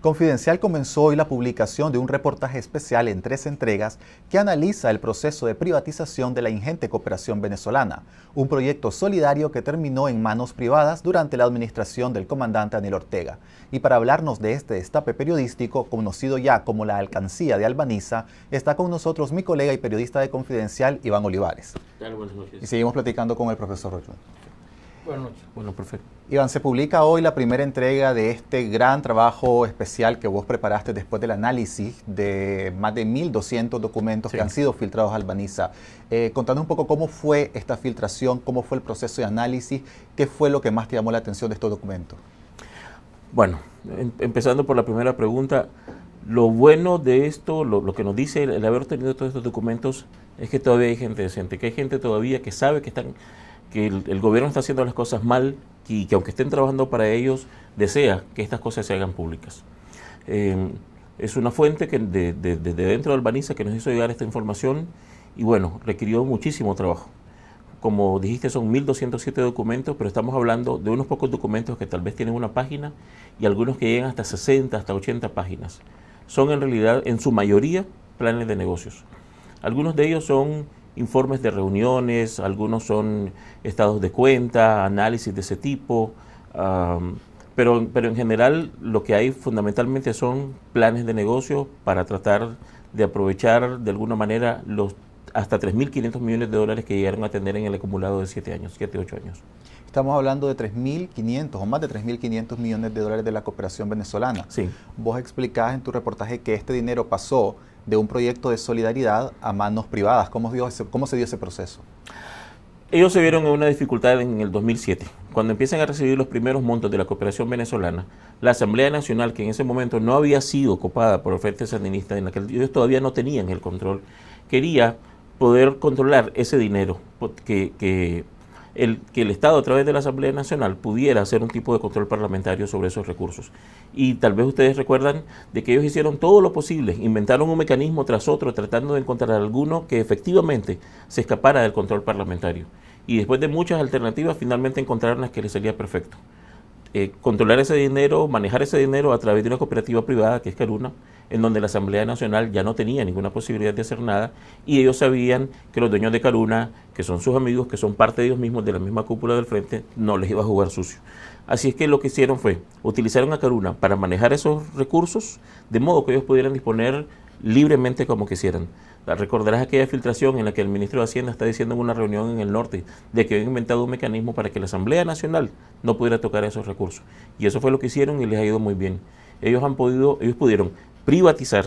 Confidencial comenzó hoy la publicación de un reportaje especial en tres entregas que analiza el proceso de privatización de la ingente cooperación venezolana, un proyecto solidario que terminó en manos privadas durante la administración del comandante Daniel Ortega. Y para hablarnos de este destape periodístico, conocido ya como la Alcancía de Albaniza, está con nosotros mi colega y periodista de Confidencial, Iván Olivares. Y seguimos platicando con el profesor Rojas. Buenas noches. Bueno, perfecto. Iván, se publica hoy la primera entrega de este gran trabajo especial que vos preparaste después del análisis de más de 1.200 documentos que han sido filtrados a Albaniza. Eh, contanos un poco cómo fue esta filtración, cómo fue el proceso de análisis, qué fue lo que más te llamó la atención de estos documentos. Bueno, em, empezando por la primera pregunta, lo bueno de esto, lo, que nos dice el, el haber obtenido todos estos documentos, es que todavía hay gente decente, que hay gente todavía que sabe que están que el, gobierno está haciendo las cosas mal y que aunque estén trabajando para ellos, desea que estas cosas se hagan públicas. Em, es una fuente que desde dentro de Albaniza que nos hizo llegar esta información y bueno, requirió muchísimo trabajo. Como dijiste, son 1.207 documentos, pero estamos hablando de unos pocos documentos que tal vez tienen una página y algunos que llegan hasta 60, hasta 80 páginas. Son en realidad, en su mayoría, planes de negocios. Algunos de ellos son informes de reuniones, algunos son estados de cuenta, análisis de ese tipo, pero, pero en general lo que hay fundamentalmente son planes de negocio para tratar de aprovechar de alguna manera los hasta 3.500 millones de dólares que llegaron a tener en el acumulado de 7 años, 7, 8 años. Estamos hablando de 3.500 o más de 3.500 millones de dólares de la cooperación venezolana. Sí. Vos explicás en tu reportaje que este dinero pasó de un proyecto de solidaridad a manos privadas. ¿Cómo, se dio ese proceso? Ellos se vieron en una dificultad en el 2007, cuando empiezan a recibir los primeros montos de la cooperación venezolana. La Asamblea Nacional, que en ese momento no había sido ocupada por ofertas sandinistas, en la que ellos todavía no tenían el control, quería poder controlar ese dinero que el, que el Estado a través de la Asamblea Nacional pudiera hacer un tipo de control parlamentario sobre esos recursos. Y tal vez ustedes recuerdan de que ellos hicieron todo lo posible, inventaron un mecanismo tras otro tratando de encontrar alguno que efectivamente se escapara del control parlamentario. Y después de muchas alternativas finalmente encontraron las que les sería perfecto. Eh, controlar ese dinero, manejar ese dinero a través de una cooperativa privada que es Caruna, en donde la Asamblea Nacional ya no tenía ninguna posibilidad de hacer nada y ellos sabían que los dueños de Caruna, que son sus amigos, que son parte de ellos mismos, de la misma cúpula del frente, no les iba a jugar sucio. Así es que lo que hicieron fue, utilizaron a Caruna para manejar esos recursos de modo que ellos pudieran disponer libremente como quisieran. Recordarás aquella filtración en la que el ministro de Hacienda está diciendo en una reunión en el norte de que habían inventado un mecanismo para que la Asamblea Nacional no pudiera tocar esos recursos. Y eso fue lo que hicieron y les ha ido muy bien. Ellos han podido, ellos pudieron privatizar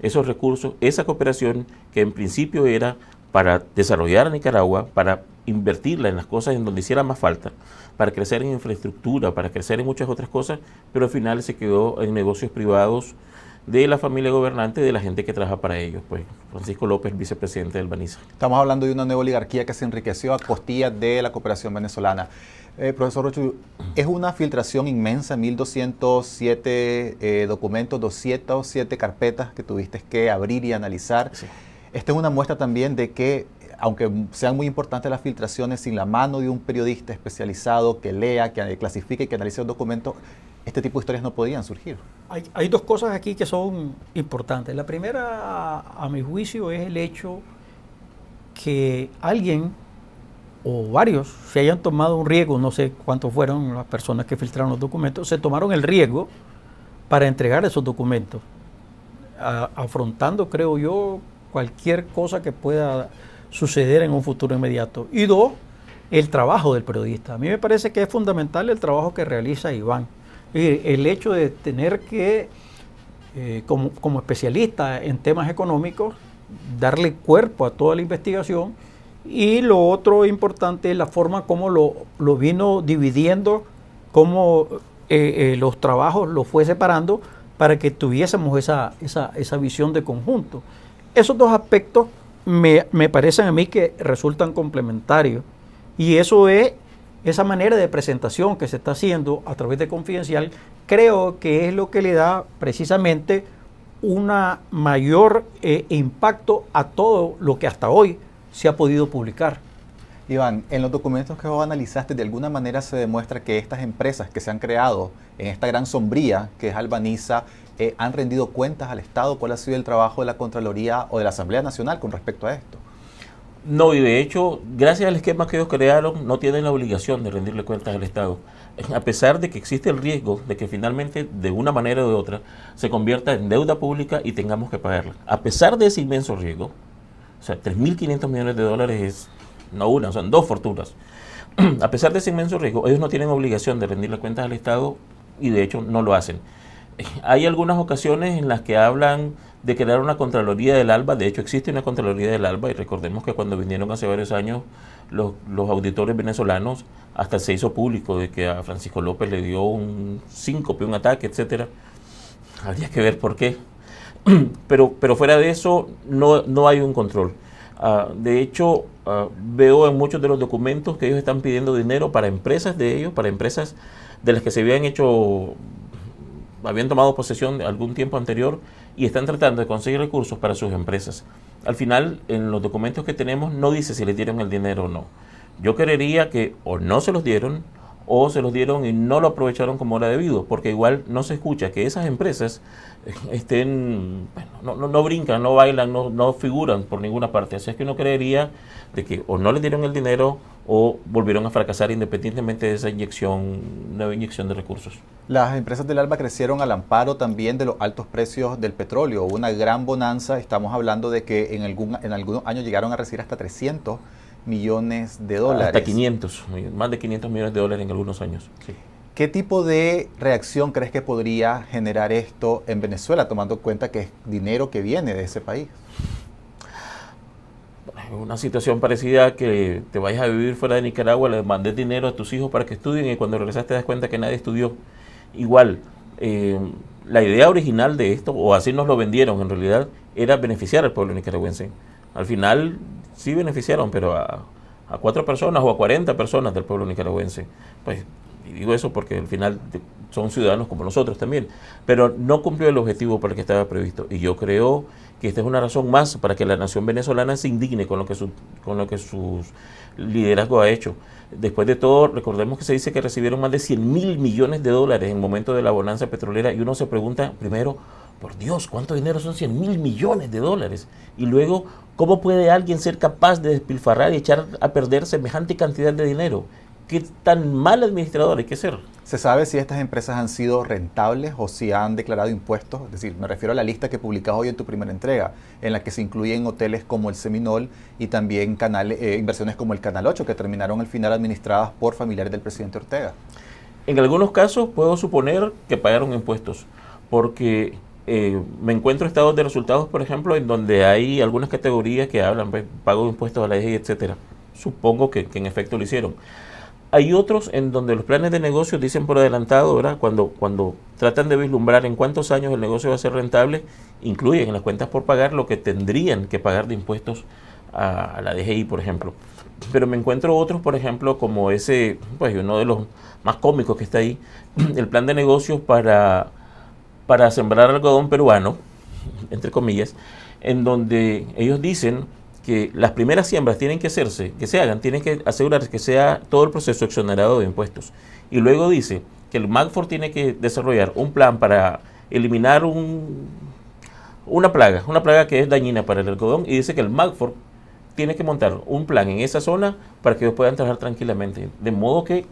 esos recursos, esa cooperación que en principio era para desarrollar a Nicaragua, para invertirla en las cosas en donde hiciera más falta, para crecer en infraestructura, para crecer en muchas otras cosas, pero al final se quedó en negocios privados de la familia gobernante, de la gente que trabaja para ellos, pues Francisco López, vicepresidente del Baniza. Estamos hablando de una nueva oligarquía que se enriqueció a costillas de la cooperación venezolana. Eh, profesor es una filtración inmensa, 1207 eh, documentos, 207 carpetas que tuviste que abrir y analizar. Esta es una muestra también de que, aunque sean muy importantes las filtraciones, sin la mano de un periodista especializado que lea, que clasifique y que analice los documentos, este tipo de historias no podían surgir. Hay, dos cosas aquí que son importantes. La primera, a, a mi juicio, es el hecho que alguien o varios se hayan tomado un riesgo, no sé cuántos fueron las personas que filtraron los documentos, se tomaron el riesgo para entregar esos documentos, afrontando, creo yo, cualquier cosa que pueda suceder en un futuro inmediato. Y dos, el trabajo del periodista. A mí me parece que es fundamental el trabajo que realiza Iván. El hecho de tener que, eh, como especialista en temas económicos, darle cuerpo a toda la investigación y lo otro importante es la forma como lo, vino dividiendo, cómo eh, eh, los trabajos los fue separando para que tuviésemos esa, visión de conjunto. Esos dos aspectos me, parecen a mí que resultan complementarios. Y eso es esa manera de presentación que se está haciendo a través de Confidencial, creo que es lo que le da precisamente un mayor eh, impacto a todo lo que hasta hoy se ha podido publicar. Iván, en los documentos que vos analizaste, de alguna manera se demuestra que estas empresas que se han creado en esta gran sombría que es Albaniza, eh, han rendido cuentas al Estado. ¿Cuál ha sido el trabajo de la Contraloría o de la Asamblea Nacional con respecto a esto? No, y de hecho, gracias al esquema que ellos crearon, no tienen la obligación de rendirle cuentas al Estado. A pesar de que existe el riesgo de que finalmente, de una manera o de otra, se convierta en deuda pública y tengamos que pagarla. A pesar de ese inmenso riesgo, o sea, 3.500 millones de dólares es no una, son dos fortunas. a pesar de ese inmenso riesgo, ellos no tienen obligación de rendir las cuentas al Estado y de hecho no lo hacen. Hay algunas ocasiones en las que hablan de crear una Contraloría del ALBA, de hecho existe una Contraloría del ALBA y recordemos que cuando vinieron hace varios años los, auditores venezolanos, hasta se hizo público de que a Francisco López le dio un síncope, un ataque, etcétera. Habría que ver por qué, pero, pero fuera de eso no, no hay un control. Ah, de hecho, ah, veo en muchos de los documentos que ellos están pidiendo dinero para empresas de ellos, para empresas de las que se habían hecho, habían tomado posesión algún tiempo anterior y están tratando de conseguir recursos para sus empresas. Al final, en los documentos que tenemos no dice si les dieron el dinero o no. Yo creería que o no se los dieron o se los dieron y no lo aprovecharon como era debido, porque igual no se escucha que esas empresas estén, bueno, no, no, brincan, no bailan, no, no, figuran por ninguna parte. Así es que uno creería de que o no les dieron el dinero o volvieron a fracasar independientemente de esa inyección, nueva inyección de recursos. Las empresas del ALBA crecieron al amparo también de los altos precios del petróleo. Hubo una gran bonanza, estamos hablando de que en, algún, en algunos años llegaron a recibir hasta 300 millones de dólares. Hasta 500, más de 500 millones de dólares en algunos años. Sí. ¿Qué tipo de reacción crees que podría generar esto en Venezuela, tomando en cuenta que es dinero que viene de ese país? Una situación parecida a que te vayas a vivir fuera de Nicaragua, le mandes dinero a tus hijos para que estudien y cuando regresas te das cuenta que nadie estudió. Igual, eh, la idea original de esto, o así nos lo vendieron en realidad, era beneficiar al pueblo nicaragüense. Al final sí beneficiaron, pero a, cuatro personas o a cuarenta personas del pueblo nicaragüense. Pues, digo eso porque al final son ciudadanos como nosotros también, pero no cumplió el objetivo para el que estaba previsto. Y yo creo que esta es una razón más para que la nación venezolana se indigne con lo que su, con lo que sus liderazgo ha hecho. Después de todo, recordemos que se dice que recibieron más de 100 mil millones de dólares en el momento de la bonanza petrolera y uno se pregunta primero, por Dios, ¿cuánto dinero son 100 mil millones de dólares? Y luego, ¿cómo puede alguien ser capaz de despilfarrar y echar a perder semejante cantidad de dinero? qué tan mal administrador hay que ser. ¿Se sabe si estas empresas han sido rentables o si han declarado impuestos? Es decir, me refiero a la lista que publicas hoy en tu primera entrega, en la que se incluyen hoteles como el Seminol y también canales, eh, inversiones como el Canal 8, que terminaron al final administradas por familiares del presidente Ortega. En algunos casos puedo suponer que pagaron impuestos, porque eh, me encuentro estados de resultados, por ejemplo, en donde hay algunas categorías que hablan, pues, pago de impuestos a la ley, etcétera. Supongo que en efecto lo hicieron. Hay otros en donde los planes de negocios dicen por adelantado, Cuando, cuando tratan de vislumbrar en cuántos años el negocio va a ser rentable, incluyen en las cuentas por pagar lo que tendrían que pagar de impuestos a la DGI, por ejemplo. Pero me encuentro otros, por ejemplo, como ese, pues uno de los más cómicos que está ahí, el plan de negocios para, para sembrar algodón peruano, entre comillas, en donde ellos dicen que las primeras siembras tienen que hacerse, que se hagan, tienen que asegurarse que sea todo el proceso exonerado de impuestos. Y luego dice que el Magford tiene que desarrollar un plan para eliminar un, una plaga, una plaga que es dañina para el algodón, y dice que el Magford tiene que montar un plan en esa zona para que ellos puedan trabajar tranquilamente. De modo que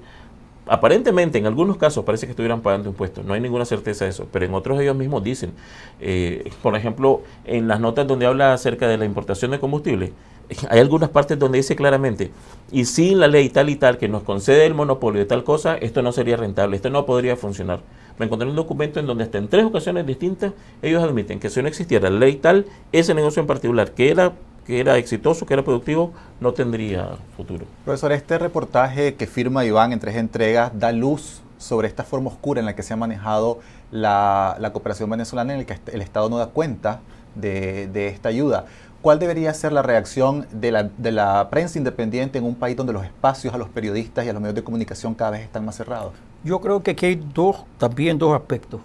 aparentemente en algunos casos parece que estuvieran pagando impuestos, no hay ninguna certeza de eso, pero en otros ellos mismos dicen, eh, por ejemplo, en las notas donde habla acerca de la importación de combustible, hay algunas partes donde dice claramente, y sin la ley tal y tal que nos concede el monopolio de tal cosa, esto no sería rentable, esto no podría funcionar. Me encontré un documento en donde hasta en tres ocasiones distintas ellos admiten que si no existiera la ley tal, ese negocio en particular, que era que era exitoso, que era productivo, no tendría futuro. Profesor, este reportaje que firma Iván en tres entregas da luz sobre esta forma oscura en la que se ha manejado la, cooperación venezolana, en la que el Estado no da cuenta de, esta ayuda. ¿Cuál debería ser la reacción de la, de la, prensa independiente en un país donde los espacios a los periodistas y a los medios de comunicación cada vez están más cerrados? Yo creo que aquí hay dos, también dos aspectos.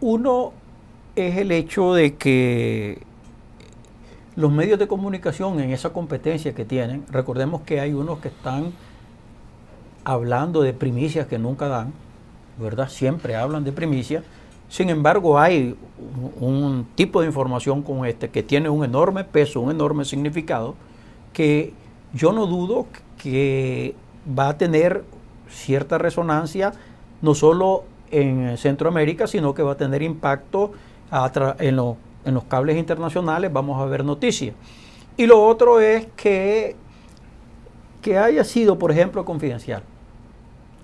Uno es el hecho de que los medios de comunicación en esa competencia que tienen, recordemos que hay unos que están hablando de primicias que nunca dan, ¿verdad? Siempre hablan de primicias. Sin embargo, hay un, tipo de información como este que tiene un enorme peso, un enorme significado, que yo no dudo que va a tener cierta resonancia, no solo en Centroamérica, sino que va a tener impacto en los en los cables internacionales vamos a ver noticias. Y lo otro es que, que haya sido, por ejemplo, confidencial,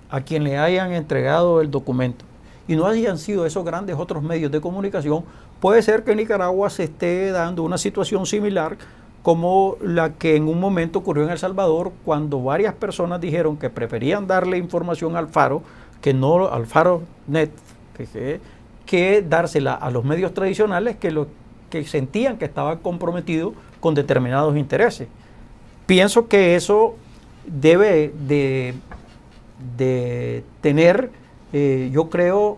a quien le hayan entregado el documento y no hayan sido esos grandes otros medios de comunicación, puede ser que en Nicaragua se esté dando una situación similar como la que en un momento ocurrió en El Salvador cuando varias personas dijeron que preferían darle información al Faro que no al Faro Net, que, que dársela a los medios tradicionales que, lo, que sentían que estaban comprometidos con determinados intereses. Pienso que eso debe de, de tener, eh, yo creo,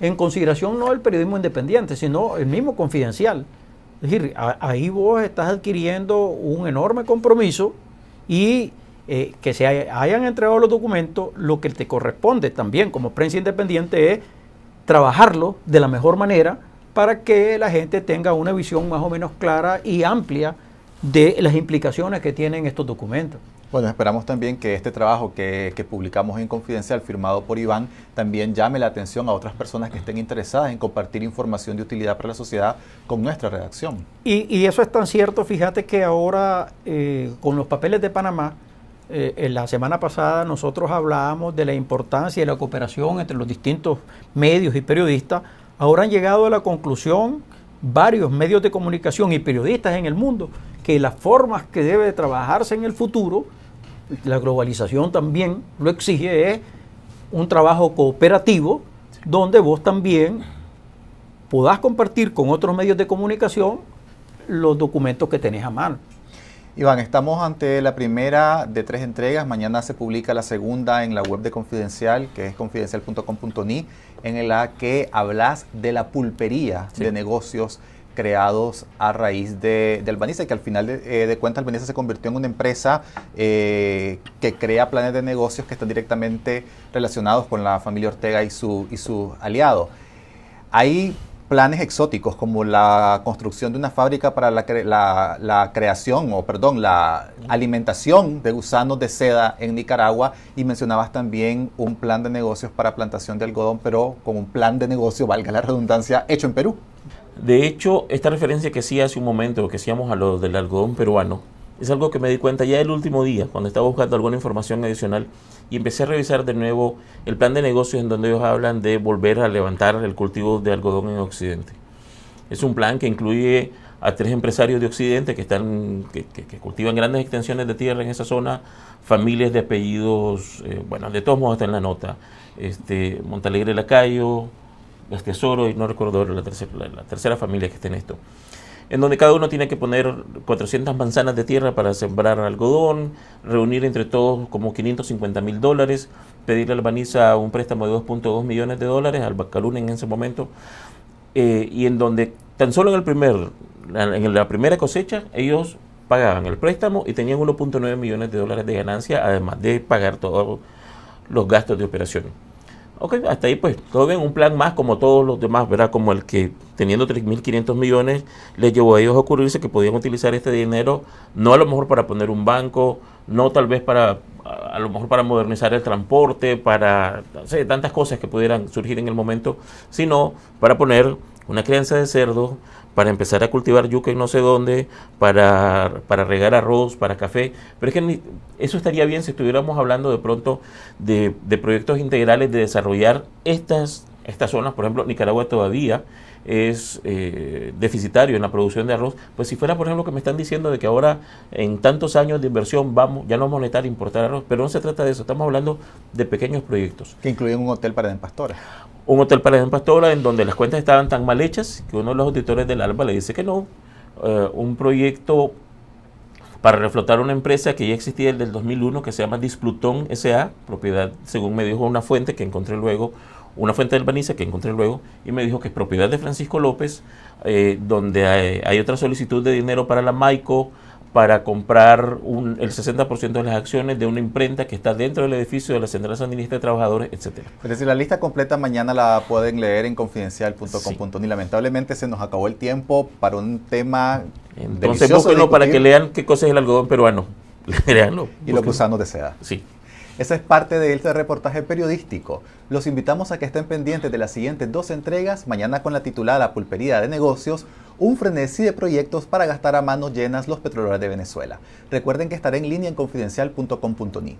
en consideración no el periodismo independiente, sino el mismo confidencial. Es decir, ahí vos estás adquiriendo un enorme compromiso y eh, que se hayan entregado los documentos, lo que te corresponde también como prensa independiente es trabajarlo de la mejor manera para que la gente tenga una visión más o menos clara y amplia de las implicaciones que tienen estos documentos. Bueno, esperamos también que este trabajo que, publicamos en Confidencial, firmado por Iván, también llame la atención a otras personas que estén interesadas en compartir información de utilidad para la sociedad con nuestra redacción. Y, eso es tan cierto, fíjate que ahora eh, con los papeles de Panamá, eh, en la semana pasada nosotros hablábamos de la importancia de la cooperación entre los distintos medios y periodistas. Ahora han llegado a la conclusión varios medios de comunicación y periodistas en el mundo que las formas que debe de trabajarse en el futuro, la globalización también lo exige, es un trabajo cooperativo donde vos también podás compartir con otros medios de comunicación los documentos que tenés a mano. Iván, estamos ante la primera de tres entregas. Mañana se publica la segunda en la web de Confidencial, que es confidencial.com.ni, en la que hablas de la pulpería de negocios creados a raíz de, Albaniza, y que al final de, eh, cuentas Albaniza se convirtió en una empresa eh, que crea planes de negocios que están directamente relacionados con la familia Ortega y, su, y sus aliados. Ahí planes exóticos como la construcción de una fábrica para la, creación o perdón, la alimentación de gusanos de seda en Nicaragua y mencionabas también un plan de negocios para plantación de algodón, pero con un plan de negocio, valga la redundancia, hecho en Perú. De hecho, esta referencia que hacía hace un momento, que hacíamos a lo del algodón peruano, es algo que me di cuenta ya el último día, cuando estaba buscando alguna información adicional, y empecé a revisar de nuevo el plan de negocios en donde ellos hablan de volver a levantar el cultivo de algodón en Occidente. Es un plan que incluye a tres empresarios de Occidente que, están, que, cultivan grandes extensiones de tierra en esa zona, familias de apellidos, eh, bueno, de todos modos está en la nota, este, Montalegre Lacayo, tesoros y no recuerdo la tercera, la tercera familia que está en esto en donde cada uno tiene que poner 400 manzanas de tierra para sembrar algodón, reunir entre todos como 550 mil dólares, pedirle al Albaniza un préstamo de 2.2 millones de dólares, al Bacaluna en ese momento, eh, y en donde tan solo en, el primer, en la primera cosecha ellos pagaban el préstamo y tenían 1.9 millones de dólares de ganancia, además de pagar todos los gastos de operación. Ok, hasta ahí pues todo bien, un plan más como todos los demás, ¿verdad? Como el que teniendo 3.500 millones les llevó a ellos a ocurrirse que podían utilizar este dinero, no a lo mejor para poner un banco, no tal vez para, a lo mejor para modernizar el transporte, para tantas cosas que pudieran surgir en el momento, sino para poner una crianza de cerdo para empezar a cultivar yuca y no sé dónde, para, para regar arroz, para café. Pero es que eso estaría bien si estuviéramos hablando de pronto de, de proyectos integrales de desarrollar estas, estas zonas. Por ejemplo, Nicaragua todavía es eh, deficitario en la producción de arroz, pues si fuera, por ejemplo, que me están diciendo de que ahora en tantos años de inversión vamos, ya no vamos a necesitar importar arroz, pero no se trata de eso, estamos hablando de pequeños proyectos. Que incluyen un hotel para Pastora. Un hotel para Pastora en donde las cuentas estaban tan mal hechas que uno de los auditores del ALBA le dice que no. Eh, un proyecto para reflotar una empresa que ya existía el del 2001 que se llama Displutón SA, propiedad, según me dijo una fuente que encontré luego, una fuente del Banisa que encontré luego y me dijo que es propiedad de Francisco López, eh, donde hay, otra solicitud de dinero para la Maico para comprar el 60% de las acciones de una imprenta que está dentro del edificio de la Central Sandinista de Trabajadores, etcétera. Es decir, la lista completa mañana la pueden leer en confidencial.com.ni. Y Lamentablemente se nos acabó el tiempo para un tema Entonces búsquenlo para que lean qué cosa es el algodón peruano. Y lo que no desea. Sí. Esa es parte de este reportaje periodístico. Los invitamos a que estén pendientes de las siguientes dos entregas, mañana con la titulada Pulpería de Negocios, un frenesí de proyectos para gastar a manos llenas los petroleros de Venezuela. Recuerden que estaré en línea en confidencial.com.ni.